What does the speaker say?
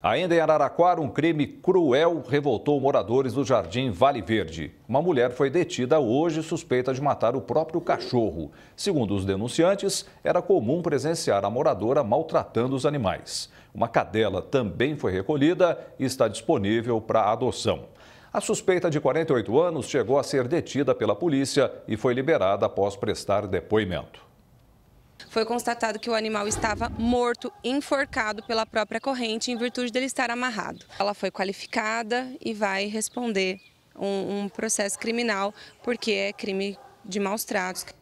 Ainda em Araraquara, um crime cruel revoltou moradores do Jardim Vale Verde. Uma mulher foi detida hoje suspeita de matar o próprio cachorro. Segundo os denunciantes, era comum presenciar a moradora maltratando os animais. Uma cadela também foi recolhida e está disponível para adoção. A suspeita de 48 anos chegou a ser detida pela polícia e foi liberada após prestar depoimento foi constatado que o animal estava morto, enforcado pela própria corrente, em virtude dele estar amarrado. Ela foi qualificada e vai responder um, um processo criminal, porque é crime de maus tratos.